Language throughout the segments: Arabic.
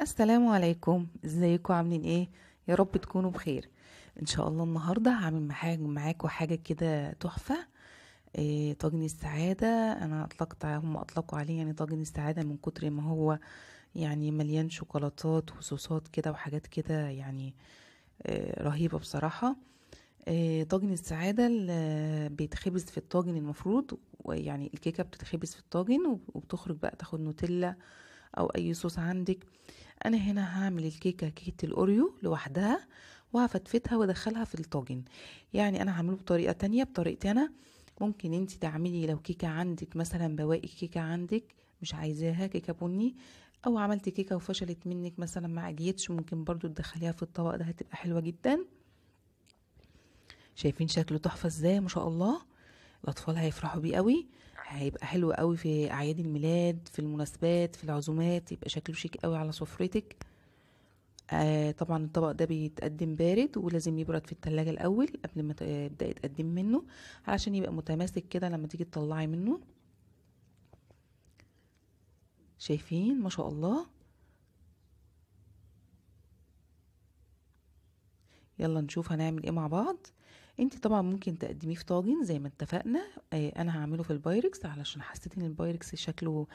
السلام عليكم ازيكم عاملين ايه يا رب تكونوا بخير ان شاء الله النهارده هعمل معاكم حاجه كده تحفه إيه طاجن السعاده انا اطلقت هم اطلقوا عليه يعني طاجن السعاده من كتر ما هو يعني مليان شوكولاتات وصوصات كده وحاجات كده يعني إيه رهيبه بصراحه إيه طاجن السعاده بيتخبز في الطاجن المفروض ويعني الكيكه بتتخبز في الطاجن وبتخرج بقى تاخد نوتيلا او اي صوص عندك انا هنا هعمل الكيكه كيكه الاوريو لوحدها وهفتفتها وادخلها في الطاجن يعني انا هعمله بطريقه تانية بطريقتي انا ممكن انت تعملي لو كيكه عندك مثلا بواقي كيكه عندك مش عايزاها كيكه بني او عملتي كيكه وفشلت منك مثلا ما عجيتش ممكن برضو تدخليها في الطبق ده هتبقى حلوه جدا شايفين شكله تحفه ازاي ما شاء الله الاطفال هيفرحوا بيه قوي هيبقى حلو قوي في اعياد الميلاد في المناسبات في العزومات يبقى شكله شيك قوي على سفرتك آه طبعا الطبق ده بيتقدم بارد ولازم يبرد في التلاجة الاول قبل ما تبدأي تقدم منه علشان يبقى متماسك كده لما تيجي تطلعي منه شايفين ما شاء الله يلا نشوف هنعمل ايه مع بعض انت طبعا ممكن تقدميه في طاجن زي ما اتفقنا ايه انا هعمله في البايركس علشان حسيت ان البايركس شكله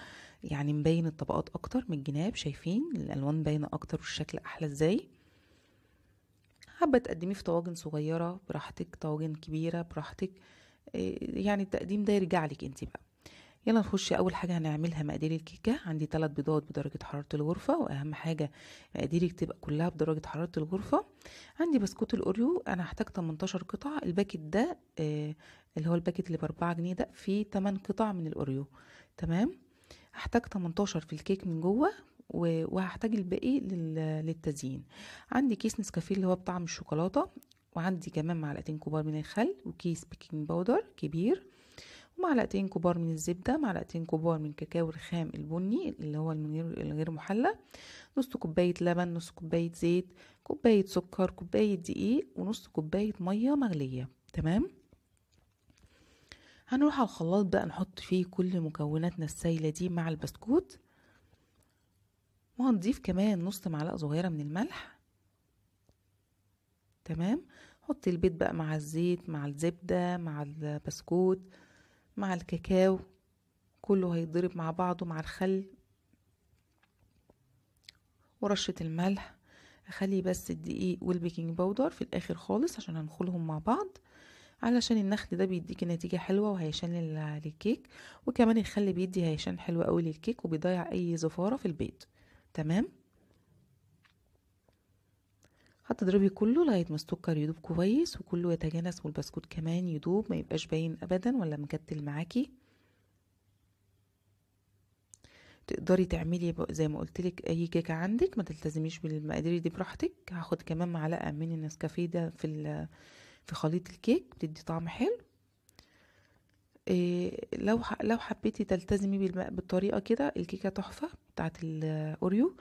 يعني مبين الطبقات اكتر من الجناب شايفين الالوان باينه اكتر والشكل احلى ازاي حابه تقدميه في طواجن صغيره براحتك طواجن كبيره براحتك ايه يعني التقديم ده يرجع لك انت بقى يلا نخش اول حاجه هنعملها مقادير الكيكه عندي ثلاث بيضات بدرجه حراره الغرفه واهم حاجه مقاديرك تبقى كلها بدرجه حراره الغرفه عندي بسكوت الاوريو انا هحتاج 18 قطعه الباكت ده آه اللي هو الباكت اللي ب 4 جنيه ده فيه 8 قطع من الاوريو تمام هحتاج 18 في الكيك من جوه وهحتاج الباقي للتزيين عندي كيس نسكافيه اللي هو بطعم الشوكولاته وعندي كمان معلقتين كبار من الخل وكيس بيكنج باودر كبير ومعلقتين كبار من الزبدة معلقتين كبار من كاكاو الخام البني اللي هو الغير محلى نص كوباية لبن نص كوباية زيت كوباية سكر كوباية دقيق ونص كوباية مية مغلية تمام هنروح على الخلاط بقى نحط فيه كل مكوناتنا السايلة دي مع البسكوت وهنضيف كمان نص معلقة صغيرة من الملح تمام حط البيض بقى مع الزيت مع الزبدة مع البسكوت مع الكاكاو كله هيضرب مع بعضه مع الخل ورشة الملح اخلي بس الدقيق والبيكنج باودر في الاخر خالص عشان هنخلهم مع بعض علشان النخل ده بيديك نتيجة حلوة وهيشان للكيك وكمان الخل بيدي هيشان حلو قوي للكيك وبيضيع اي زفارة في البيض تمام هتضربي كله لغايه ما السكر يدوب كويس وكله يتجانس والبسكوت كمان يدوب ما يبقاش باين ابدا ولا مكتل معاكي تقدري تعملي زي ما قلت لك اي كيكه عندك ما تلتزميش بالمقادير دي براحتك هاخد كمان معلقه من النسكافيه ده في في خليط الكيك بتدي طعم حلو إيه لو لو حبيتي تلتزمي بالطريقه كده الكيكه تحفه بتاعه الاوريو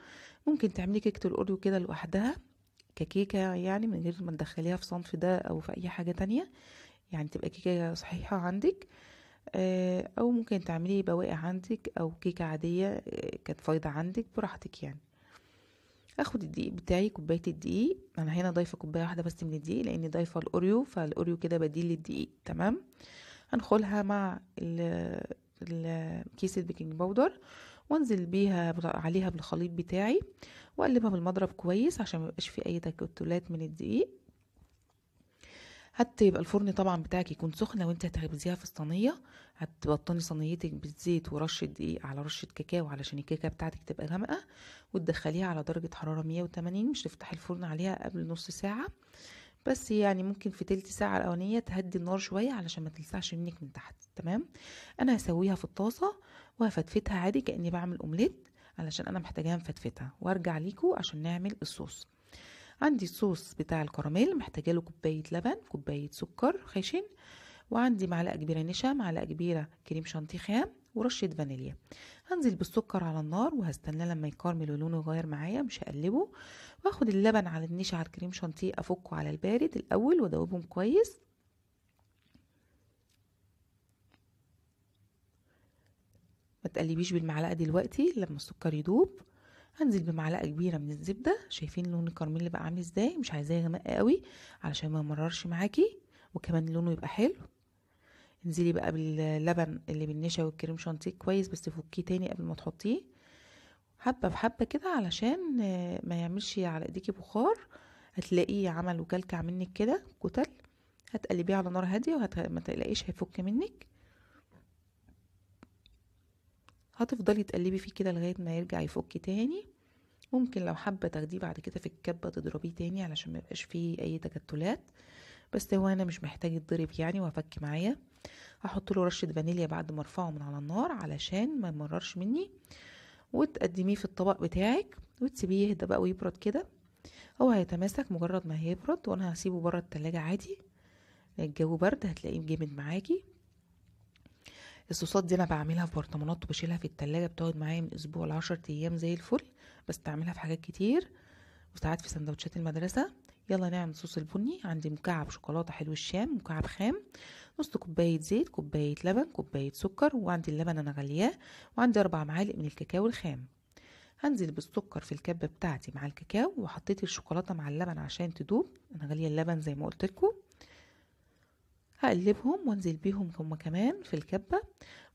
ممكن تعملي كيكه الاوريو كده لوحدها ككيكة يعني من غير ما تدخليها في صنف ده أو في أي حاجة تانية يعني تبقى كيكة صحيحة عندك آه، أو ممكن تعملي بواقي عندك أو كيكة عادية آه، كانت فايضة عندك براحتك يعني اخد الدقيق بتاعي كوبايه الدقيق انا هنا ضايفه كوبايه واحده بس من الدقيق لاني ضايفه الاوريو فالاوريو كده بديل للدقيق تمام هنخلها مع الكيس البيكنج باودر وانزل بيها عليها بالخليط بتاعي واقلبها بالمضرب كويس عشان ميبقاش في اي تكتلات من الدقيق حتى يبقى الفرن طبعا بتاعك يكون سخن وانت هتخبزيها في الصينيه هتبطني صينيتك بالزيت ورشه دقيق على رشه كاكاو علشان الكيكه بتاعتك تبقى غامقه وتدخليها على درجه حراره 180 مش تفتحي الفرن عليها قبل نص ساعه بس يعني ممكن في تلت ساعة الأولانية تهدي النار شوية علشان ما تلسعش منك من تحت تمام أنا هسويها في الطاسة وهفتفتها عادي كاني بعمل اومليت علشان انا محتاجاها مفتفتها وارجع ليكو عشان نعمل الصوص عندي الصوص بتاع الكراميل محتاجه له كوبايه لبن كوبايه سكر خشن وعندي معلقه كبيره نشا معلقه كبيره كريم شانتيه خام ورشه فانيليا هنزل بالسكر على النار وهستناه لما يكرمل ولونه يغير معايا مش هقلبه واخد اللبن على النشا على الكريم شانتيه افكه على البارد الاول وادوبهم كويس ما تقلبيش بالمعلقه دلوقتي لما السكر يدوب هنزل بمعلقه كبيره من الزبده شايفين لون الكراميل بقى عامل ازاي مش عايزاه غمق قوي علشان ما يمررش معاكي وكمان لونه يبقى حلو انزلي بقى باللبن اللي بالنشا والكريم شانتيه كويس بس فكيه تاني قبل ما تحطيه حبه بحبه كده علشان آه، ما يعملش على ايديكي بخار هتلاقيه عمل وكلكع منك كده كتل هتقلبيه على نار هاديه وما تقلقيش هيفك منك هتفضلي تقلبي فيه كده لغايه ما يرجع يفك تاني ممكن لو حابه تاخديه بعد كده في الكبه تضربيه تاني علشان ما يبقاش فيه اي تكتلات بس هو انا مش محتاج يتضرب يعني وهفك معايا هحط له رشه فانيليا بعد ما ارفعه من على النار علشان ما يمررش مني وتقدميه في الطبق بتاعك وتسيبيه يهدى بقى ويبرد كده هو هيتماسك مجرد ما هيبرد وانا هسيبه بره التلاجة عادي الجو برد هتلاقيه جامد معاكي الصوصات دي انا بعملها في برطمانات وبشيلها في التلاجة بتقعد معايا من اسبوع لعشر ايام زي الفل بستعملها في حاجات كتير وساعات في سندوتشات المدرسة يلا نعمل صوص البني عندي مكعب شوكولاتة حلو الشام مكعب خام نص كوباية زيت كوباية لبن كوباية سكر وعندي اللبن انا غلياه وعندي اربع معالق من الكاكاو الخام هنزل بالسكر في الكبة بتاعتي مع الكاكاو وحطيت الشوكولاتة مع اللبن عشان تدوب انا غلية اللبن زي ما قلتلكم هقلبهم وانزل بيهم هما كمان في الكبة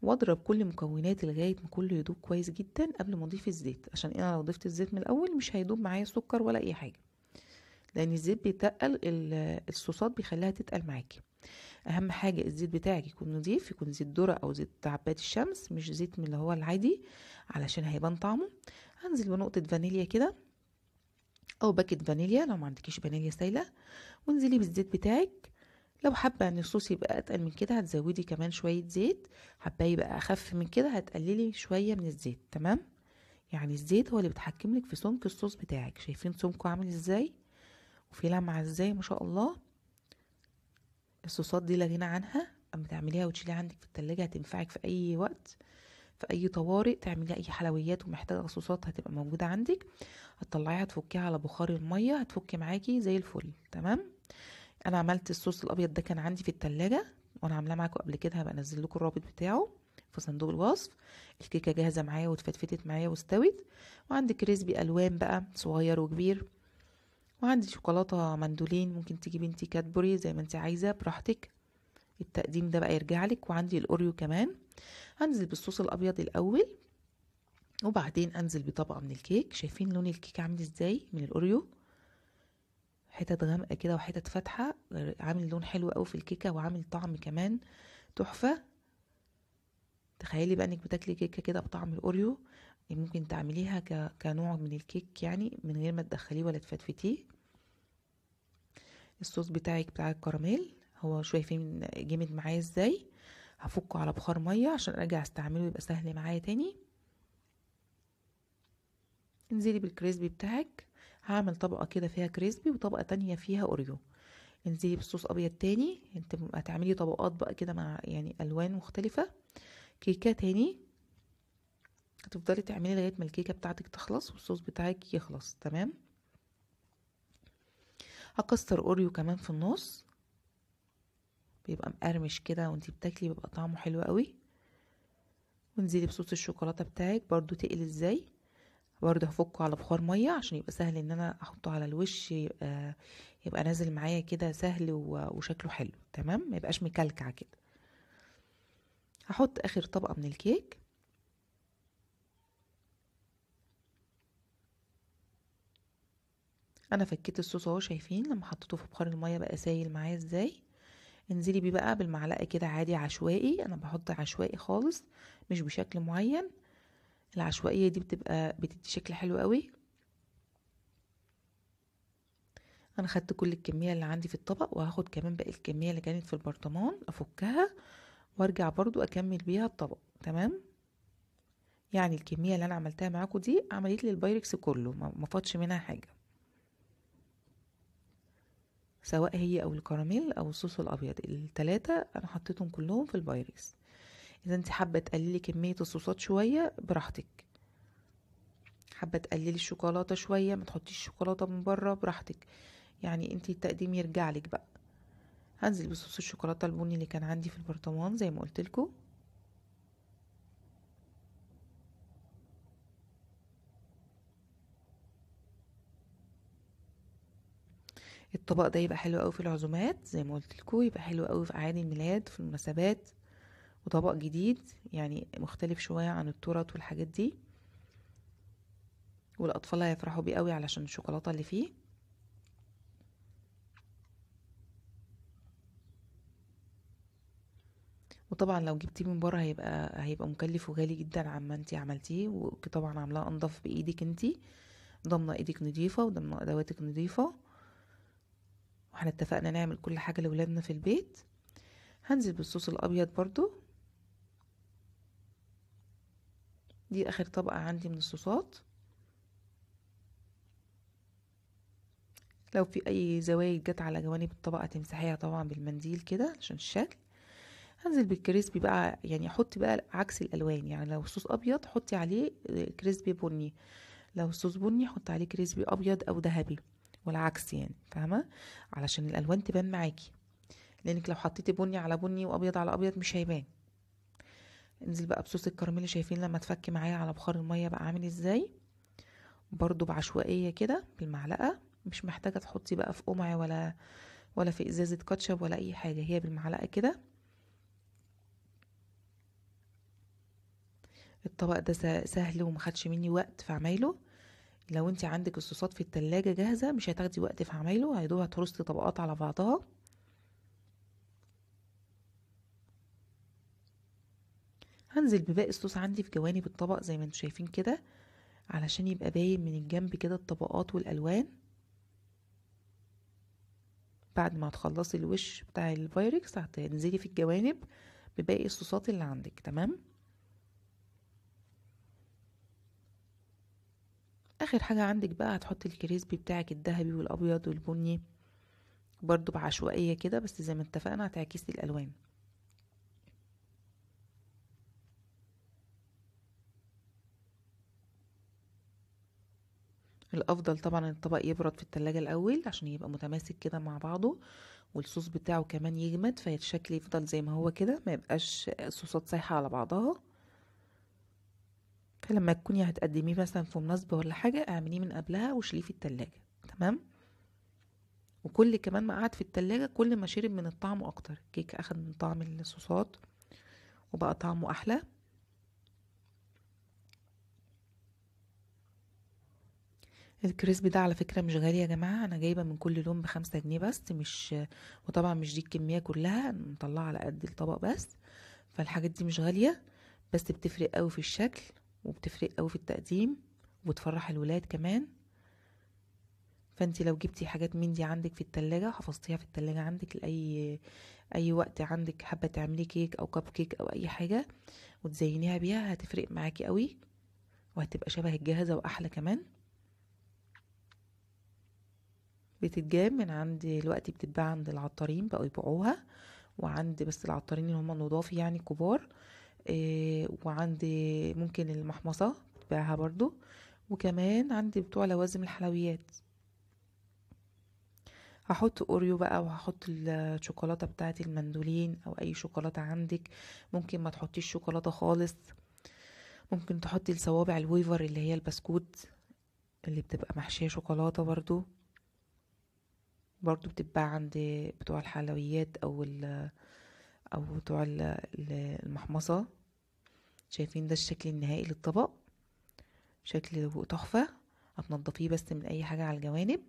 واضرب كل مكونات لغاية ما كله يدوب كويس جدا قبل ما اضيف الزيت عشان إيه انا لو ضفت الزيت من الاول مش هيدوب معايا سكر ولا اي حاجة لان الزيت بيتقل الصوصات بيخليها تتقل معاكي اهم حاجه الزيت بتاعك يكون نضيف يكون زيت ذره او زيت عباد الشمس مش زيت من اللي هو العادي علشان هيبان طعمه هنزل بنقطه فانيليا كده او باكت فانيليا لو ما عندكيش فانيليا سايله وانزلي بالزيت بتاعك لو حابة ان الصوص يبقى اتقل من كده هتزودي كمان شوية زيت حابة يبقى اخف من كده هتقللي شوية من الزيت تمام يعني الزيت هو اللي بيتحكم لك في سمك الصوص بتاعك شايفين سمكه عامل ازاي وفي لمعة ازاي ما شاء الله الصوصات دي لا غنى عنها اما تعمليها وتشيليها عندك في التلاجة هتنفعك في اي وقت في اي طوارئ تعملي اي حلويات ومحتاجه صوصات هتبقى موجوده عندك هتطلعيها تفكيها على بخار الميه هتفك معاكي زي الفل تمام انا عملت الصوص الابيض ده كان عندي في التلاجة وانا عاملاه معاكم قبل كده هبقى انزل لكم الرابط بتاعه في صندوق الوصف الكيكه جاهزه معايا واتفتفتت معايا واستوت وعندي كريسبي الوان بقى صغير وكبير وعندي شوكولاته مندولين ممكن تجيبي انت كاتبوري زي ما انت عايزه براحتك التقديم ده بقى يرجع لك وعندي الاوريو كمان هنزل بالصوص الابيض الاول وبعدين انزل بطبقه من الكيك شايفين لون الكيك عامل ازاي من الاوريو حتت غامقه كده وحتت فاتحه عامل لون حلو قوي في الكيكه وعامل طعم كمان تحفه تخيلي بقى انك بتاكلي كيكه كده بطعم الاوريو ممكن تعمليها كنوع من الكيك يعني من غير ما تدخليه ولا تفتفتيه الصوص بتاعك بتاع الكراميل هو شايفين جامد معايا ازاي هفكه على بخار ميه عشان ارجع استعمله يبقى سهل معايا تاني انزلي بالكريسبي بتاعك هعمل طبقة كده فيها كريسبي وطبقة تانية فيها أوريو انزلي بصوص أبيض تاني انت هتعملي طبقات بقى كده مع يعني ألوان مختلفة كيكة تاني هتفضلي تعملي لغاية ما الكيكة بتاعتك تخلص والصوص بتاعك يخلص تمام هكسر أوريو كمان في النص بيبقى مقرمش كده وانتي بتاكلي بيبقى طعمه حلو قوي وانزلي بصوص الشوكولاته بتاعك برضو تقلي ازاي برضه هفكه على بخار ميه عشان يبقى سهل ان انا احطه على الوش يبقى, آه، يبقى نازل معايا كده سهل وشكله حلو تمام ما يبقاش مكلكع كده هحط اخر طبقه من الكيك انا فكيت الصوص اهو شايفين لما حطيته في بخار الميه بقى سايل معايا ازاي انزلي بيه بقى بالمعلقه كده عادي عشوائي انا بحط عشوائي خالص مش بشكل معين العشوائية دي بتبقى بتدي شكل حلو قوي انا خدت كل الكمية اللي عندي في الطبق وهاخد كمان باقي الكمية اللي كانت في البرطمان افكها وارجع برضو اكمل بيها الطبق تمام يعني الكمية اللي انا عملتها معاكم دي عملت لي البايركس كله ما فاتش منها حاجة سواء هي او الكراميل او الصوص الابيض التلاتة انا حطيتهم كلهم في البايركس اذا انت حابه تقللي كميه الصوصات شويه براحتك حابه تقللي الشوكولاته شويه ما تحطيش الشوكولاته من بره براحتك يعني انت التقديم يرجع لك بقى هنزل بصوص الشوكولاته البني اللي كان عندي في البرطمان زي ما قلت لكم الطبق ده يبقى حلو قوي في العزومات زي ما قلت لكم يبقى حلو قوي في اعياد الميلاد في المناسبات وطبق جديد يعني مختلف شوية عن التورت والحاجات دي والأطفال هيفرحوا بيه قوي علشان الشوكولاتة اللي فيه وطبعا لو جبتيه من بره هيبقى هيبقى مكلف وغالي جدا عما انتي عملتيه وطبعا عاملاه انضف بايدك انتي ضامنه ايدك نضيفه وضامنه ادواتك نضيفه واحنا اتفقنا نعمل كل حاجه لولادنا في البيت هنزل بالصوص الابيض برضو دي اخر طبقة عندي من الصوصات لو في اي زوايد جت على جوانب الطبقة تمسحيها طبعا بالمنديل كده عشان الشكل هنزل بالكريسبي بقى يعني احط بقى عكس الالوان يعني لو صوص ابيض حطي عليه آه، كريسبي بني لو صوص بني حطي عليه كريسبي ابيض او ذهبي والعكس يعني فاهمه علشان الالوان تبان معاكي لانك لو حطيتي بني على بني وابيض على ابيض مش هيبان انزل بقى بصوص الكراميل شايفين لما تفك معايا على بخار الميه بقى عامل ازاي برضو بعشوائيه كده بالمعلقه مش محتاجه تحطي بقى في قمع ولا ولا في ازازه كاتشب ولا اي حاجه هي بالمعلقه كده الطبق ده سهل ومخدش مني وقت في عمايله لو انت عندك الصوصات في التلاجة جاهزة مش هتاخدي وقت في عمايله هيدوها ترصي طبقات على بعضها هنزل بباقي الصوص عندي في جوانب الطبق زي ما انتم شايفين كده علشان يبقى باين من الجنب كده الطبقات والالوان بعد ما هتخلصي الوش بتاع الفايركس هتنزلي في الجوانب بباقي الصوصات اللي عندك تمام اخر حاجه عندك بقى هتحطي الكريسبي بتاعك الذهبي والابيض والبني برضو بعشوائيه كده بس زي ما اتفقنا هتعكسي الالوان الافضل طبعا الطبق يبرد في التلاجة الاول عشان يبقى متماسك كده مع بعضه والصوص بتاعه كمان يجمد فالشكل يفضل زي ما هو كده ما يبقاش الصوصات سايحه على بعضها فلما تكوني هتقدميه مثلا في مناسبه ولا حاجه اعمليه من قبلها وشيليه في التلاجة تمام وكل كمان ما قعد في التلاجة كل ما شرب من الطعم اكتر الكيك اخد من طعم الصوصات وبقى طعمه احلى الكريسبي ده على فكرة مش غالي يا جماعة أنا جايبة من كل لون بخمسة جنيه بس مش وطبعا مش دي الكمية كلها مطلعة على قد الطبق بس فالحاجات دي مش غالية بس بتفرق قوي في الشكل وبتفرق قوي في التقديم وبتفرح الولاد كمان فانت لو جبتي حاجات من دي عندك في التلاجة حفظتيها في التلاجة عندك لأي أي وقت عندك حابة تعملي كيك أو كب كيك أو أي حاجة وتزينيها بيها هتفرق معاكي قوي وهتبقى شبه الجاهزة وأحلى كمان بتتجاب من عند الوقت بتتباع عند العطارين بقوا يبيعوها وعند بس العطارين اللي هم النضاف يعني كبار آه، وعند ممكن المحمصة بتباعها برضو وكمان عند بتوع لوازم الحلويات هحط اوريو بقى وهحط الشوكولاته بتاعه المندولين او اي شوكولاته عندك ممكن ما تحطيش شوكولاته خالص ممكن تحطي الصوابع الويفر اللي هي البسكوت اللي بتبقى محشيه شوكولاته برضو برضو بتتباع عند بتوع الحلويات او ال او بتوع المحمصة شايفين ده الشكل النهائي للطبق شكل تحفة هتنضفيه بس من اي حاجة على الجوانب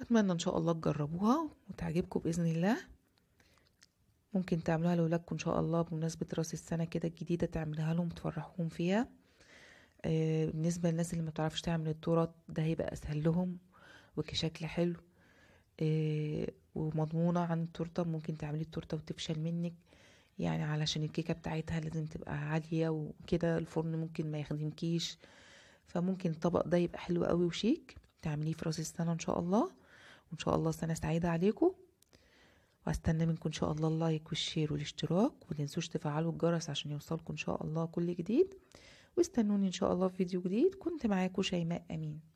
اتمنى ان شاء الله تجربوها وتعجبكم باذن الله ممكن تعملوها لولادكم ان شاء الله بمناسبه راس السنه كده الجديده تعملها لهم وتفرحهم فيها آه، بالنسبه للناس اللي ما بتعرفش تعمل التورت ده هيبقى اسهل لهم وكشكل حلو آه، ومضمونة عن التورتة ممكن تعملي التورتة وتفشل منك يعني علشان الكيكة بتاعتها لازم تبقى عالية وكده الفرن ممكن ما يخدمكيش فممكن الطبق ده يبقى حلو قوي وشيك تعمليه في راس السنة ان شاء الله وان شاء الله سنة سعيدة عليكم واستنى منكم ان شاء الله اللايك والشير والاشتراك وتنسوش تفعلوا الجرس عشان يوصلكم ان شاء الله كل جديد واستنوني ان شاء الله في فيديو جديد كنت معاكم شيماء امين